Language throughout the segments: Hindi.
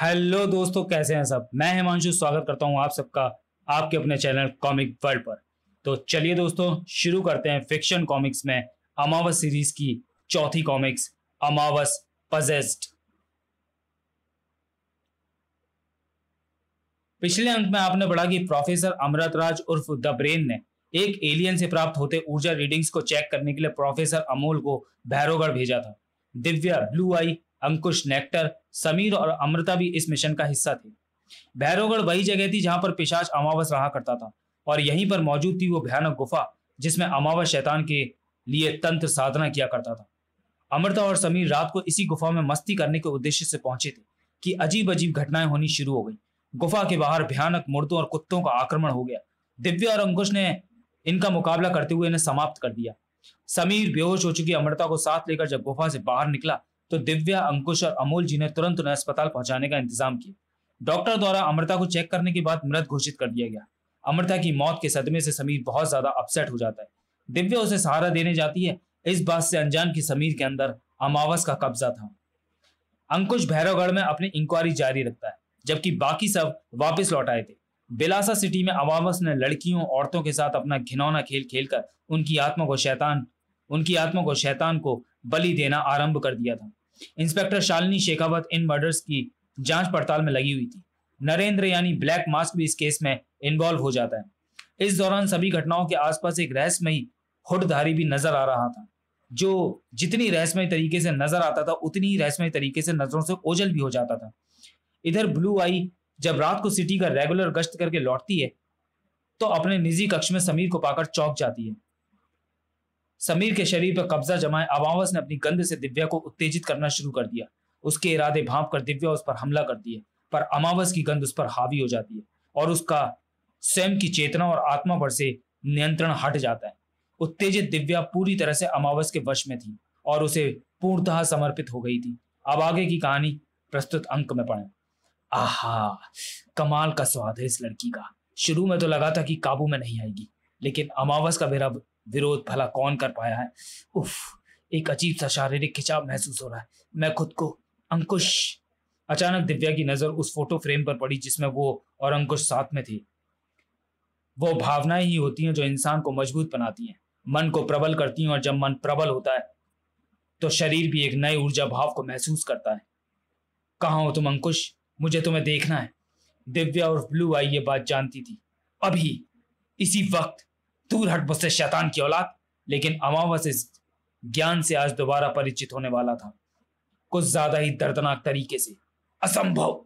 हेलो दोस्तों कैसे हैं सब मैं हिमांशु स्वागत करता हूं आप सबका आपके अपने चैनल कॉमिक वर्ल्ड पर तो चलिए दोस्तों शुरू करते हैं फिक्शन कॉमिक्स में अमावस सीरीज की चौथी कॉमिक्स अमावस पजेस्ट पिछले अंक में आपने पढ़ा कि प्रोफेसर अमृत राज उर्फ द ब्रेन ने एक एलियन से प्राप्त होते ऊर्जा रीडिंग्स को चेक करने के लिए प्रोफेसर अमोल को भैरोगढ़ भेजा था Divya blue eye Ankush nectar Sameer और अमृता भी इस मिशन का हिस्सा थे भैरवगढ़ वही जगह थी जहां पर पिशाच अमावस रहा करता था और यहीं पर मौजूद थी वो भयानक गुफा जिसमें अमावस शैतान के लिए तंत्र साधना किया करता था अमृता और समीर रात को इसी गुफा में मस्ती करने के उद्देश्य से पहुंचे थे कि अजीब अजीब घटनाएं होनी शुरू हो गई गुफा के बाहर भयानक मुर्दों और कुत्तों का आक्रमण हो गया दिव्या और अंकुश ने इनका मुकाबला करते हुए इन्हें समाप्त कर दिया समीर बेहोश हो चुकी अमृता को साथ लेकर जब गुफा से बाहर निकला तो दिव्या अंकुश और अमोल जी ने तुरंत उन्हें अस्पताल पहुंचाने का इंतजाम किया डॉक्टर द्वारा अमृता को चेक करने के बाद मृत घोषित कर दिया गया अमृता की मौत के सदमे से समीर बहुत ज्यादा अपसेट हो जाता है दिव्या उसे सहारा देने जाती है इस बात से अनजान की समीर के अंदर अमावस का कब्जा था अंकुश भैरवगढ़ में अपनी इंक्वायरी जारी रखता है जबकि बाकी सब वापस लौट आए थे बिलासा सिटी में अमावस ने लड़कियों औरतों के साथ अपना घिनौना खेल खेलकर उनकी आत्मा को शैतान उनकी आत्मा को शैतान को बलि देना आरंभ कर दिया था इंस्पेक्टर शालिनी शेखावत इन मर्डर्स की जांच पड़ताल में लगी हुई थी नरेंद्र यानी ब्लैक मास्क भी इस केस में इन्वॉल्व हो जाता है इस दौरान सभी घटनाओं के आसपास एक रहस्यमयी हुडधारी भी नजर आ रहा था जो जितनी रहस्यमय तरीके से नजर आता था उतनी ही रहस्यमय तरीके से नजरों से ओझल भी हो जाता था इधर ब्लू आई जब रात को सिटी का रेगुलर गश्त करके लौटती है तो अपने निजी कक्ष में समीर को पाकर चौंक जाती है समीर के शरीर पर कब्जा जमाए अमावस ने अपनी गंध से दिव्या को उत्तेजित करना शुरू कर दिया उसके इरादे भाप कर दिव्या उस पर हमला कर दिया पर अमावस की गंध उस पर हावी हो जाती है और उसका स्वयं की चेतना और आत्मा पर से नियंत्रण हट जाता है उत्तेजित दिव्या पूरी तरह से अमावस के वश में थी और उसे पूर्णतः समर्पित हो गई थी अब आगे की कहानी प्रस्तुत अंक में पढ़ें आहा कमाल का स्वाद है इस लड़की का शुरू में तो लगा था कि काबू में नहीं आएगी लेकिन अमावस का बेरा विरोध भला कौन कर पाया है उफ एक अजीब सा शारीरिक खिंचाव महसूस हो रहा है मैं खुद को अंकुश अचानक दिव्या की नजर उस फोटो फ्रेम पर पड़ी जिसमें वो और अंकुश साथ में थी वो भावनाएं ही होती हैं जो इंसान को मजबूत बनाती हैं मन को प्रबल करती हैं और जब मन प्रबल होता है तो शरीर भी एक नए ऊर्जा भाव को महसूस करता है कहा हो तुम अंकुश मुझे तुम्हें देखना है दिव्या और ब्लू आई ये बात जानती थी अभी इसी वक्त दूर हट बसे शैतान की औलाद लेकिन अमावस इस ज्ञान से आज दोबारा परिचित होने वाला था कुछ ज्यादा ही दर्दनाक तरीके से असंभव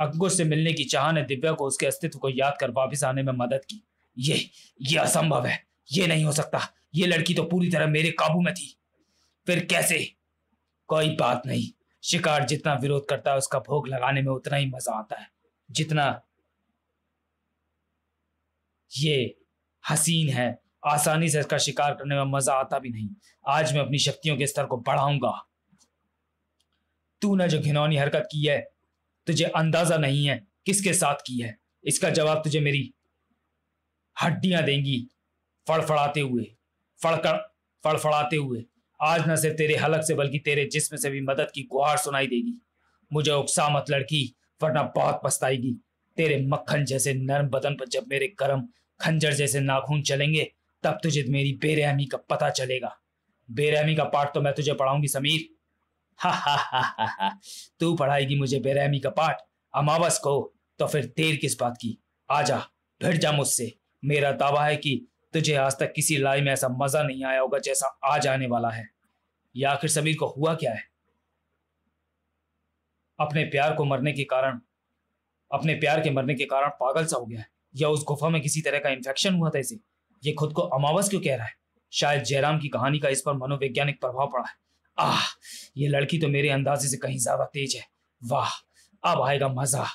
अंकुश से मिलने की चाह ने दिव्या को उसके अस्तित्व को याद कर वापिस आने में मदद की ये ये असंभव है ये नहीं हो सकता ये लड़की तो पूरी तरह मेरे काबू में थी फिर कैसे कोई बात नहीं शिकार जितना विरोध करता है उसका भोग लगाने में उतना ही मजा आता है जितना ये हसीन है आसानी से इसका शिकार करने में मजा आता भी नहीं आज मैं अपनी शक्तियों के स्तर को बढ़ाऊंगा तूने जो घिनौनी हरकत की है तुझे अंदाजा नहीं है किसके साथ की है इसका जवाब तुझे मेरी हड्डियां देंगी फड़फड़ाते हुए फड़कड़ फड़फड़ाते हुए आज न सिर्फ तेरे हलक से बल्कि तेरे जिस्म से भी मदद की गुहार सुनाई देगी मुझे उकसा मत लड़की वरना बहुत पछताएगी तेरे मक्खन जैसे नरम बदन पर जब मेरे गर्म खंजर जैसे नाखून चलेंगे तब तुझे मेरी बेरहमी का पता चलेगा बेरहमी का पाठ तो मैं तुझे पढ़ाऊंगी समीर हा हा हा हा हा तू पढ़ाएगी मुझे बेरहमी का पाठ अमावस को तो फिर देर किस बात की आ जा भिड़ जा मुझसे मेरा दावा है कि तुझे आज तक किसी लड़ाई में ऐसा मजा नहीं आया होगा जैसा आज आने वाला है या आखिर समीर को हुआ क्या है अपने प्यार को मरने के कारण अपने प्यार के मरने के कारण पागल सा हो गया है या उस गुफा में किसी तरह का इन्फेक्शन हुआ था इसे ये खुद को अमावस क्यों कह रहा है शायद जयराम की कहानी का इस पर मनोवैज्ञानिक प्रभाव पड़ा है आह ये लड़की तो मेरे अंदाजे से कहीं ज्यादा तेज है वाह अब आएगा मजा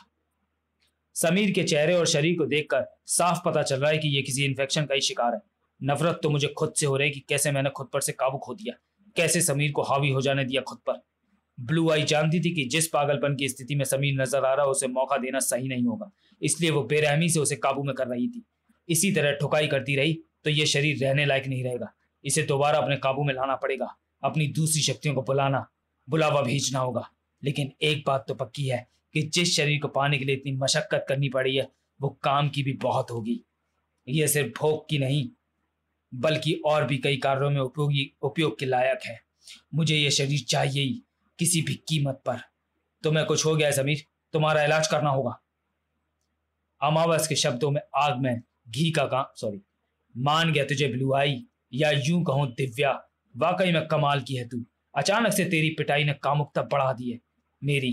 समीर के चेहरे और शरीर को देखकर साफ पता चल रहा है कि ये किसी इन्फेक्शन का ही शिकार है नफरत तो मुझे खुद से हो रही है कि कैसे मैंने खुद पर से काबू खो दिया कैसे समीर को हावी हो जाने दिया खुद पर ब्लू आई जानती थी कि जिस पागलपन की स्थिति में समीर नजर आ रहा उसे मौका देना सही नहीं होगा इसलिए वो बेरहमी से उसे काबू में कर रही थी इसी तरह ठुकाई करती रही तो ये शरीर रहने लायक नहीं रहेगा इसे दोबारा अपने काबू में लाना पड़ेगा अपनी दूसरी शक्तियों को बुलाना बुलावा भेजना होगा लेकिन एक बात तो पक्की है कि जिस शरीर को पाने के लिए इतनी मशक्कत करनी पड़ी है वो काम की भी बहुत होगी यह सिर्फ भोग की नहीं बल्कि और भी कई कार्यों में उपयोगी उपयोग के लायक है मुझे यह शरीर चाहिए ही किसी भी कीमत पर तुम्हें कुछ हो गया समीर तुम्हारा इलाज करना होगा अमावस के शब्दों में आग में घी का काम सॉरी मान गया तुझे ब्लू आई या यूं कहूं दिव्या वाकई में कमाल की है तू अचानक से तेरी पिटाई ने कामुकता बढ़ा दी है मेरी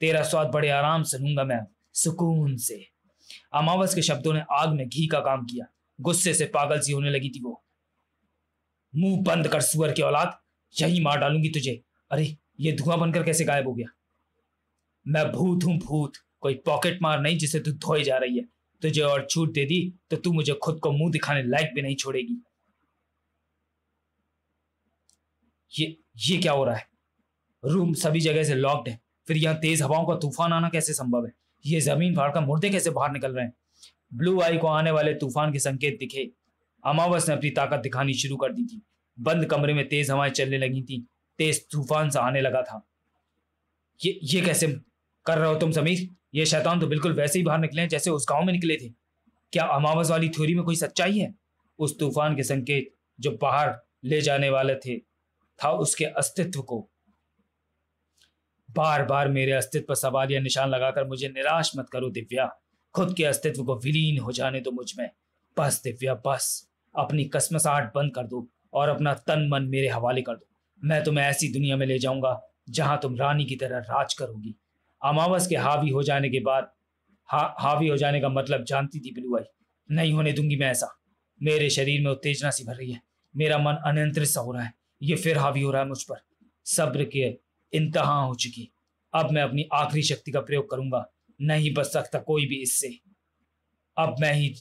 तेरा स्वाद बड़े आराम से लूंगा मैं सुकून से अमावस के शब्दों ने आग में घी का काम किया गुस्से से पागल सी होने लगी थी वो मुंह बंद कर सुअर की औलाद यही मार डालूंगी तुझे अरे ये धुआं बनकर कैसे गायब हो गया मैं भूत हूं भूत कोई पॉकेट मार नहीं जिसे तू धोई जा रही है तुझे और छूट दे दी तो तू मुझे खुद को मुंह दिखाने लायक भी नहीं छोड़ेगी ये ये क्या हो रहा है रूम सभी जगह से लॉक्ड है फिर यहाँ तेज हवाओं का तूफान आना कैसे संभव है ये जमीन फाड़ का मुर्दे कैसे बाहर निकल रहे हैं ब्लू आई को आने वाले तूफान के संकेत दिखे अमावस ने अपनी ताकत दिखानी शुरू कर दी थी बंद कमरे में तेज हवाएं चलने लगी थी तेज तूफान सा आने लगा था ये ये कैसे कर रहे हो तुम समीर ये शैतान तो बिल्कुल वैसे ही बाहर निकले हैं जैसे उस गांव में निकले थे क्या अमावस वाली थ्योरी में कोई सच्चाई है उस तूफान के संकेत जो बाहर ले जाने वाले थे था उसके अस्तित्व को बार बार मेरे अस्तित्व पर सवाल या निशान लगाकर मुझे निराश मत करो दिव्या खुद के अस्तित्व को विलीन हो जाने दो मुझ में बस दिव्या बस अपनी कसमसाहट बंद कर दो और अपना तन मन मेरे हवाले कर दो मैं तुम्हें ऐसी दुनिया में ले जाऊंगा जहां तुम रानी की तरह राज करोगी अमावस के हावी हो जाने के बाद हा हावी हो जाने का मतलब जानती थी बिलू आई नहीं होने दूंगी मैं ऐसा मेरे शरीर में उत्तेजना सी भर रही है मेरा मन अनियंत्रित सा हो रहा है ये फिर हावी हो रहा है मुझ पर सब्र के इंतहा हो चुकी अब मैं अपनी आखिरी शक्ति का प्रयोग करूंगा नहीं बच सकता कोई भी इससे अब मैं ही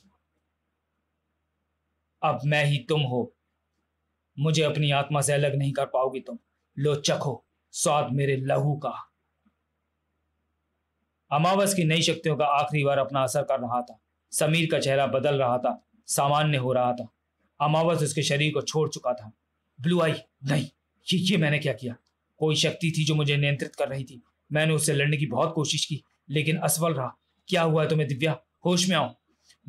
अब मैं ही तुम हो मुझे अपनी आत्मा से अलग नहीं कर पाओगी तुम लो चखो स्वाद मेरे लहू का अमावस की नई शक्तियों का आखिरी बार अपना असर कर रहा था समीर का चेहरा बदल रहा था सामान्य हो रहा था अमावस उसके शरीर को छोड़ चुका था ब्लू आई नहीं ये ये मैंने क्या किया कोई शक्ति थी जो मुझे नियंत्रित कर रही थी मैंने उससे लड़ने की बहुत कोशिश की लेकिन असफल रहा क्या हुआ तुम्हें दिव्या होश में आओ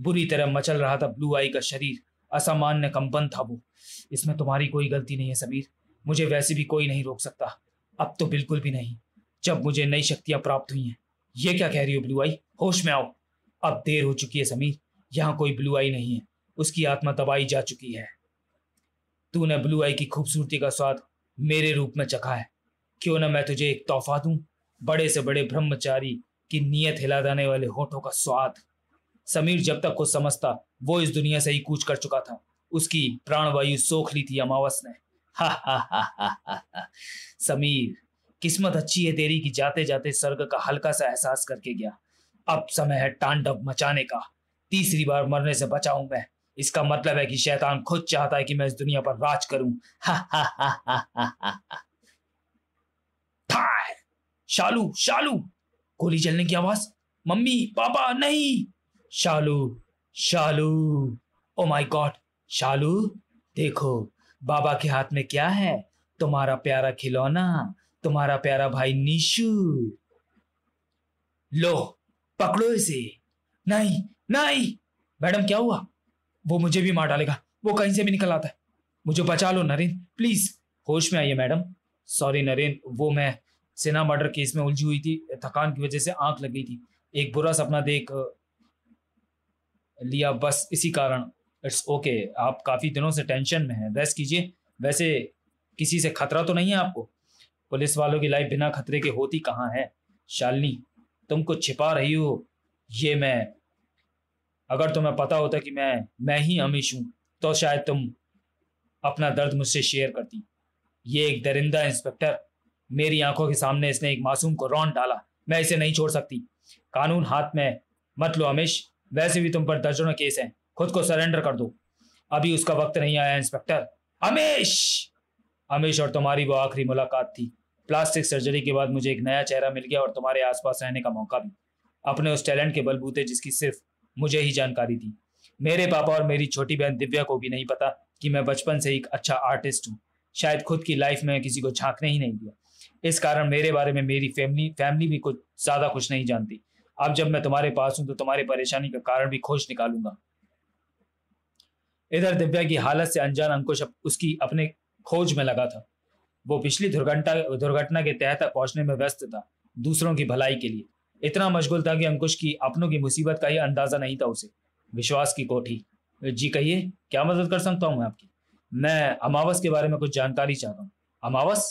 बुरी तरह मचल रहा था ब्लू आई का शरीर असामान्य कंपन था वो इसमें तुम्हारी कोई गलती नहीं है समीर मुझे वैसे भी कोई नहीं रोक सकता अब तो बिल्कुल भी नहीं जब मुझे नई शक्तियां प्राप्त हुई हैं ये क्या कह रही हो ब्लू आई होश में आओ अब देर हो चुकी है समीर यहाँ कोई ब्लू आई नहीं है उसकी आत्मा दबाई जा चुकी है तूने ब्लू आई की खूबसूरती का स्वाद मेरे रूप में चखा है क्यों ना मैं तुझे एक तोहफा दूं बड़े से बड़े ब्रह्मचारी की नियत हिला देने वाले होठों का स्वाद समीर जब तक कुछ समझता वो इस दुनिया से ही कूच कर चुका था उसकी प्राणवायु सोख ली थी अमावस ने हा हा हा हा हा समीर किस्मत अच्छी है तेरी कि जाते जाते स्वर्ग का हल्का सा एहसास करके गया अब समय है तांडव मचाने का तीसरी बार मरने से बचाऊ मैं इसका मतलब है कि शैतान खुद चाहता है कि मैं इस दुनिया पर राज करूं हा हा हा हा हा हा शालू शालू गोली चलने की आवाज मम्मी पापा नहीं शालू शालू ओ माय गॉड शालू देखो बाबा के हाथ में क्या है तुम्हारा प्यारा खिलौना तुम्हारा प्यारा भाई निशु लो पकड़ो इसे नहीं नहीं मैडम क्या हुआ वो मुझे भी मार डालेगा वो कहीं से भी निकल आता है मुझे बचा लो नरेन प्लीज होश में आइए मैडम सॉरी नरेन वो मैं सेना मर्डर केस में उलझी हुई थी थकान की वजह से आंख लग गई थी एक बुरा सपना देख लिया बस इसी कारण इट्स ओके okay, आप काफ़ी दिनों से टेंशन में हैं रेस्ट कीजिए वैसे किसी से खतरा तो नहीं है आपको पुलिस वालों की लाइफ बिना खतरे के होती कहाँ है शालिनी तुम कुछ छिपा रही हो ये मैं अगर तुम्हें पता होता कि मैं मैं ही अमीश हूँ तो शायद तुम अपना दर्द मुझसे शेयर करती ये एक दरिंदा इंस्पेक्टर मेरी आंखों के सामने इसने एक मासूम को रौन डाला मैं इसे नहीं छोड़ सकती कानून हाथ में मत लो अमीश वैसे भी तुम पर दर्जनों केस हैं खुद को सरेंडर कर दो अभी उसका वक्त नहीं आया इंस्पेक्टर अमेश अमेश और तुम्हारी वो आखिरी मुलाकात थी प्लास्टिक सर्जरी के बाद मुझे एक नया चेहरा मिल गया और तुम्हारे आसपास रहने का मौका भी अपने उस टैलेंट के बलबूते जिसकी सिर्फ मुझे ही जानकारी थी मेरे पापा और मेरी छोटी बहन दिव्या को भी नहीं पता कि मैं बचपन से एक अच्छा आर्टिस्ट हूँ शायद खुद की लाइफ में किसी को झांकने ही नहीं दिया इस कारण मेरे बारे में मेरी फैमिली फैमिली भी कुछ ज़्यादा कुछ नहीं जानती अब जब मैं तुम्हारे पास हूं तो तुम्हारी परेशानी का कारण भी खोज निकालूंगा इधर दिव्या की हालत से अनजान अंकुश उसकी अपने खोज में लगा था वो पिछली दुर्घटना दुर्घटना के तहत पहुंचने में व्यस्त था दूसरों की भलाई के लिए इतना मशगुल था कि अंकुश की अपनों की मुसीबत का ही अंदाजा नहीं था उसे विश्वास की कोठी जी कहिए क्या मदद कर सकता हूँ मैं आपकी मैं अमावस के बारे में कुछ जानकारी चाहता हूँ अमावस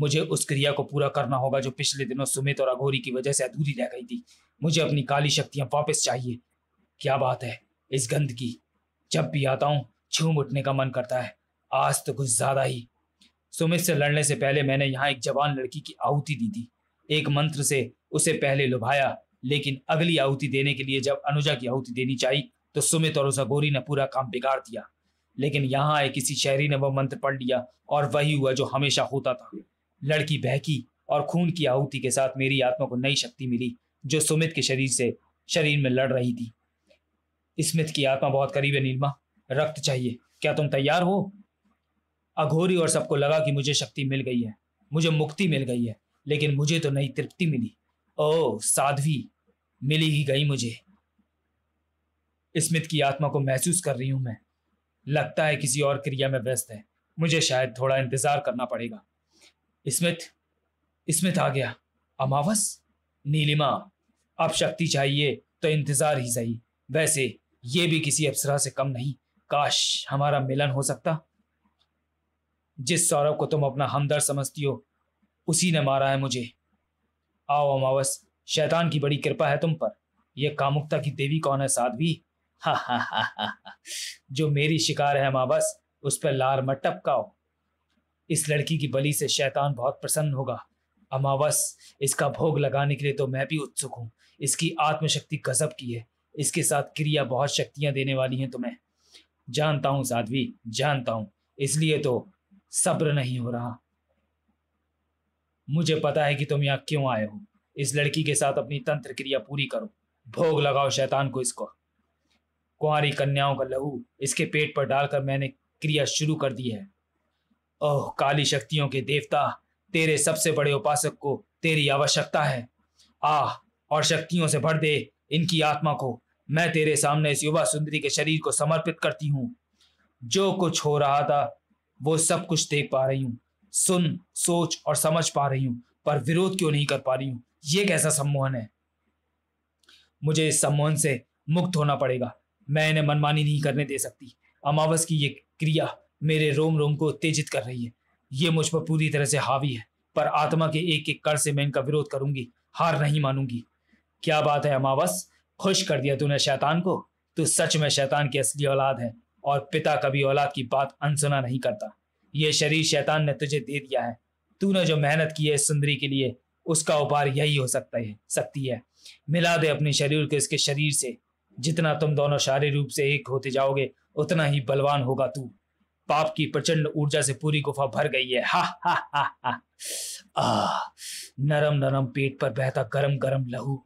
मुझे उस क्रिया को पूरा करना होगा जो पिछले दिनों सुमित और अघोरी की वजह से अधूरी रह गई थी मुझे अपनी काली शक्तियां वापस चाहिए क्या बात है इस गंद की जब भी आता हूं छूम उठने का मन करता है आज तो कुछ ज्यादा ही सुमित से लड़ने से पहले मैंने यहाँ एक जवान लड़की की आहुति दी थी एक मंत्र से उसे पहले लुभाया लेकिन अगली आहुति देने के लिए जब अनुजा की आहुति देनी चाहिए तो सुमित और उसा गोरी ने पूरा काम बिगाड़ दिया लेकिन यहाँ आए किसी शहरी ने वह मंत्र पढ़ लिया और वही हुआ जो हमेशा होता था लड़की बहकी और खून की आहुति के साथ मेरी आत्मा को नई शक्ति मिली जो सुमित के शरीर से शरीर में लड़ रही थी स्मित की आत्मा बहुत करीब है नीलमा रक्त चाहिए क्या तुम तैयार हो अघोरी और सबको लगा कि मुझे शक्ति मिल गई है मुझे मुक्ति मिल गई है लेकिन मुझे तो नई तृप्ति मिली ओ साध्वी मिली ही गई मुझे स्मिथ की आत्मा को महसूस कर रही हूं मैं लगता है किसी और क्रिया में व्यस्त है मुझे शायद थोड़ा इंतजार करना पड़ेगा स्मिथ स्मिथ आ गया अमावस नीलिमा अब शक्ति चाहिए तो इंतजार ही सही वैसे ये भी किसी अप्सरा से कम नहीं काश हमारा मिलन हो सकता जिस सौरभ को तुम अपना हमदर्द समझती हो उसी ने मारा है मुझे आओ अमावस शैतान की बड़ी कृपा है तुम पर यह कामुकता की देवी कौन है साध्वी हा हा हा हा जो मेरी शिकार है अमावस उस पर लार मत टपकाओ इस लड़की की बलि से शैतान बहुत प्रसन्न होगा अमावस इसका भोग लगाने के लिए तो मैं भी उत्सुक हूँ इसकी आत्मशक्ति गजब की है इसके साथ क्रिया बहुत शक्तियाँ देने वाली हैं तुम्हें जानता हूँ साध्वी जानता हूँ इसलिए तो सब्र नहीं हो रहा मुझे पता है कि तुम यहाँ क्यों आए हो इस लड़की के साथ अपनी तंत्र क्रिया पूरी करो भोग लगाओ शैतान को इसको कुंवारी कन्याओं का लहू इसके पेट पर डालकर मैंने क्रिया शुरू कर दी है ओह काली शक्तियों के देवता तेरे सबसे बड़े उपासक को तेरी आवश्यकता है आ और शक्तियों से भर दे इनकी आत्मा को मैं तेरे सामने इस युवा सुंदरी के शरीर को समर्पित करती हूँ जो कुछ हो रहा था वो सब कुछ देख पा रही हूँ सुन सोच और समझ पा रही हूँ पर विरोध क्यों नहीं कर पा रही हूँ ये कैसा सम्मोहन है मुझे इस सम्मोहन से मुक्त होना पड़ेगा मैं इन्हें मनमानी नहीं करने दे सकती अमावस की ये क्रिया मेरे रोम रोम को उत्तेजित कर रही है ये मुझ पर पूरी तरह से हावी है पर आत्मा के एक एक कर से मैं इनका विरोध करूंगी हार नहीं मानूंगी क्या बात है अमावस खुश कर दिया तूने शैतान को तू सच में शैतान की असली औलाद है और पिता कभी औलाद की बात अनसुना नहीं करता ये शरीर शैतान ने तुझे दे दिया है तूने जो मेहनत की है सुंदरी के लिए उसका उपहार यही हो सकता है सकती है मिला दे अपने शरीर को इसके शरीर से जितना तुम दोनों शारीरिक रूप से एक होते जाओगे उतना ही बलवान होगा तू पाप की प्रचंड ऊर्जा से पूरी गुफा भर गई है हा हा हा हा नरम नरम पेट पर बहता गरम गरम लहू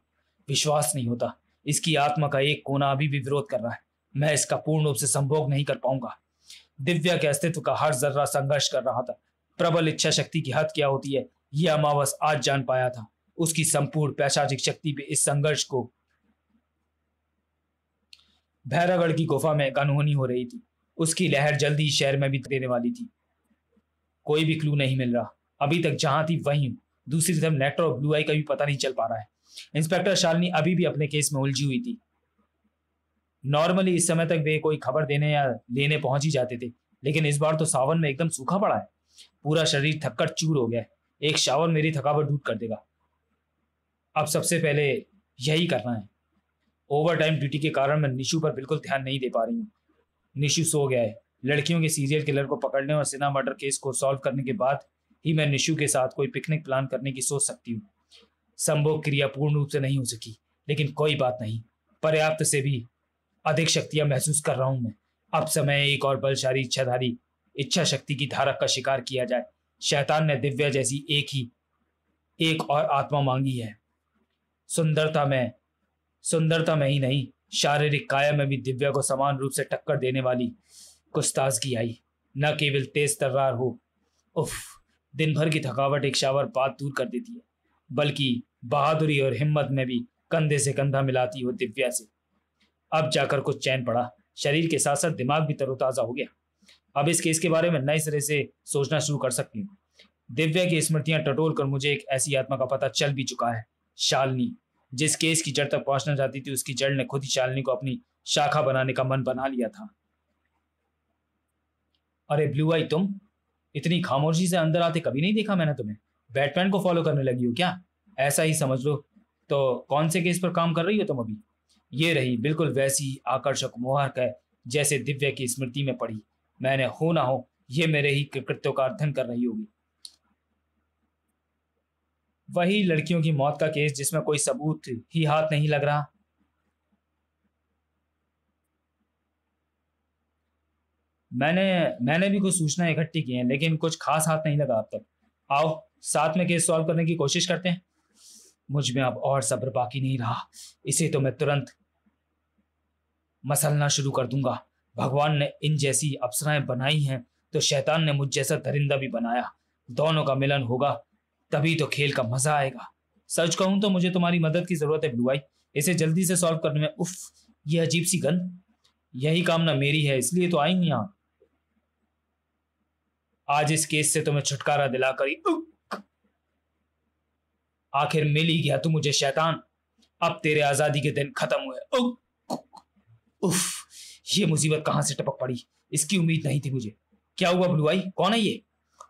विश्वास नहीं होता इसकी आत्मा का एक कोना अभी भी विरोध कर रहा है मैं इसका पूर्ण रूप से संभोग नहीं कर पाऊंगा दिव्या के अस्तित्व का हर जर्रा संघर्ष कर रहा था प्रबल इच्छा शक्ति की हद क्या होती है यह अमावस आज जान पाया था उसकी संपूर्ण पैशाचिक शक्ति भी इस संघर्ष को भैरागढ़ की गुफा में अनहोनी हो रही थी उसकी लहर जल्द ही शहर में भी देने वाली थी कोई भी क्लू नहीं मिल रहा अभी तक जहां थी वहीं दूसरी तरफ नेटर और ब्लू आई का भी पता नहीं चल पा रहा है इंस्पेक्टर शालिनी अभी भी अपने केस में उलझी हुई थी नॉर्मली इस समय तक वे कोई खबर देने या लेने पहुंच ही जाते थे लेकिन इस बार तो सावन में एकदम सूखा पड़ा है पूरा शरीर थककर चूर हो गया एक शावर मेरी थकावट दूर कर देगा अब सबसे पहले यही करना है ओवर टाइम ड्यूटी के कारण मैं निशु पर बिल्कुल ध्यान नहीं दे पा रही हूँ निशु सो गया है लड़कियों के सीरियल किलर को पकड़ने और सिना मर्डर केस को सॉल्व करने के बाद ही मैं निशु के साथ कोई पिकनिक प्लान करने की सोच सकती हूँ संभोग क्रिया पूर्ण रूप से नहीं हो सकी लेकिन कोई बात नहीं पर्याप्त से भी अधिक शक्तियां महसूस कर रहा हूं मैं अब समय एक और बलशाली इच्छाधारी इच्छा शक्ति की धारक का शिकार किया जाए शैतान ने दिव्या जैसी एक ही एक और आत्मा मांगी है सुंदरता में सुंदरता में ही नहीं शारीरिक काया में भी दिव्या को समान रूप से टक्कर देने वाली कुछ ताजगी आई न केवल तेज तर्रार हो उफ दिन भर की थकावट एक शावर बात दूर कर देती है बल्कि बहादुरी और हिम्मत में भी कंधे से कंधा मिलाती हो दिव्या से अब जाकर कुछ चैन पड़ा शरीर के साथ साथ दिमाग भी तरोताज़ा हो गया अब इस केस के बारे में नए सिरे से सोचना शुरू कर सकती हूँ दिव्या की स्मृतियां टटोल कर मुझे एक ऐसी आत्मा का पता चल भी चुका है शालनी जिस केस की जड़ तक पहुंचना चाहती थी उसकी जड़ ने खुद ही शालिनी को अपनी शाखा बनाने का मन बना लिया था अरे ब्लू आई तुम इतनी खामोशी से अंदर आते कभी नहीं देखा मैंने तुम्हें बैटमैन को फॉलो करने लगी हो क्या ऐसा ही समझ लो तो कौन से केस पर काम कर रही हो तुम अभी ये रही बिल्कुल वैसी आकर्षक मोहर है जैसे दिव्य की स्मृति में पड़ी मैंने हो ना हो ये मेरे ही कृत्यो का अध्ययन कर रही होगी वही लड़कियों की मौत का केस जिसमें कोई सबूत ही हाथ नहीं लग रहा मैंने मैंने भी कुछ सूचना इकट्ठी की है लेकिन कुछ खास हाथ नहीं लगा अब तक आओ साथ में केस सॉल्व करने की कोशिश करते हैं मुझ में अब और सब्र बाकी नहीं रहा इसे तो मैं तुरंत मसलना शुरू कर दूंगा भगवान ने इन जैसी अप्सराएं बनाई हैं तो शैतान ने मुझ जैसा दरिंदा भी बनाया दोनों का मिलन होगा तभी तो खेल का मजा आएगा सच कहूं तो मुझे तुम्हारी मदद की जरूरत है ब्लू आई इसे जल्दी से सॉल्व करने में उफ यह अजीब सी गन यही कामना मेरी है इसलिए तो आई यहां आज इस केस से तुम्हें छुटकारा दिलाकर आखिर मिल ही गया तू मुझे शैतान अब तेरे आजादी के दिन खत्म हुए उफ ये मुसीबत कहां से टपक पड़ी इसकी उम्मीद नहीं थी मुझे क्या हुआ ब्लू आई कौन है ये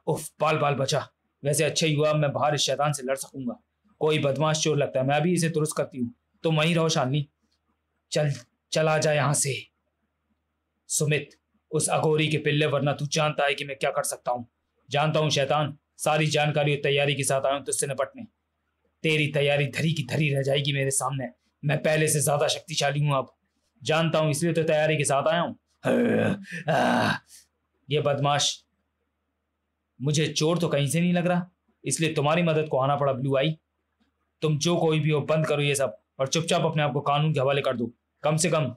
उफ बाल बाल बचा वैसे अच्छे युवा मैं बाहर इस शैतान से लड़ सकूंगा कोई बदमाश चोर लगता है मैं अभी इसे दुरुस्त करती हूँ तो वहीं रहो शानी चल चला जा यहाँ से सुमित उस अगोरी के पिल्ले वरना तू जानता है कि मैं क्या कर सकता हूँ जानता हूँ शैतान सारी जानकारी और तैयारी के साथ आया हूँ तुझसे निपटने तेरी तैयारी धरी की धरी रह जाएगी मेरे सामने मैं पहले से ज्यादा शक्तिशाली हूँ अब जानता हूँ इसलिए तो तैयारी के साथ आया हूँ ये बदमाश मुझे चोर तो कहीं से नहीं लग रहा इसलिए तुम्हारी मदद को आना पड़ा ब्लू आई तुम जो कोई भी हो बंद करो ये सब और चुपचाप अपने आप को कानून के हवाले कर दो कम से कम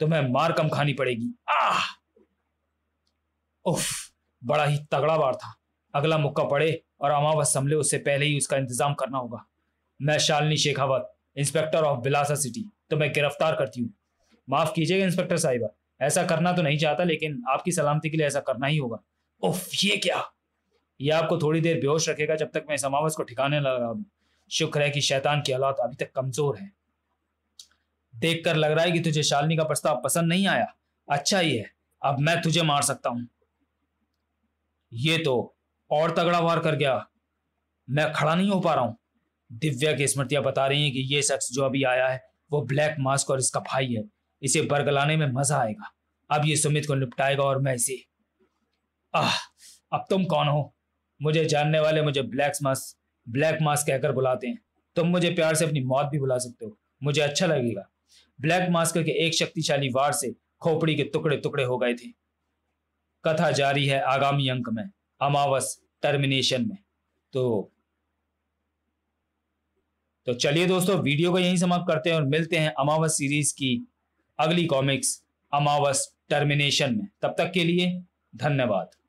तुम्हें मार कम खानी पड़ेगी आह उफ बड़ा ही तगड़ा वार था अगला मुक्का पड़े और अमावस संभले उससे पहले ही उसका इंतजाम करना होगा मैं Shalini Shekhawat inspector of Bilasa city तो मैं गिरफ्तार करती हूँ माफ कीजिएगा इंस्पेक्टर साहिबा ऐसा करना तो नहीं चाहता लेकिन आपकी सलामती के लिए ऐसा करना ही होगा उफ ये क्या यह आपको थोड़ी देर बेहोश रखेगा जब तक मैं इस अमावस को ठिकाने लगा हूँ शुक्र है कि शैतान की हालात अभी तक कमजोर है देख कर लग रहा है कि तुझे शालिनी का प्रस्ताव पसंद नहीं आया अच्छा ही है अब मैं तुझे मार सकता हूं ये तो और तगड़ा वार कर गया मैं खड़ा नहीं हो पा रहा हूं दिव्या की स्मृतियां बता रही हैं कि ये शख्स जो अभी आया है वो ब्लैक मास्क और इसका भाई है इसे बरगलाने में मजा आएगा अब ये सुमित को निपटाएगा और मैं इसे आह अब तुम कौन हो मुझे जानने वाले मुझे ब्लैक मास ब्लैक मास कहकर बुलाते हैं तुम तो मुझे प्यार से अपनी मौत भी बुला सकते हो मुझे अच्छा लगेगा ब्लैक मास्क के एक शक्तिशाली वार से खोपड़ी के टुकड़े टुकड़े हो गए थे कथा जारी है आगामी अंक में अमावस टर्मिनेशन में तो तो चलिए दोस्तों वीडियो को यहीं समाप्त करते हैं और मिलते हैं अमावस सीरीज की अगली कॉमिक्स अमावस टर्मिनेशन में तब तक के लिए धन्यवाद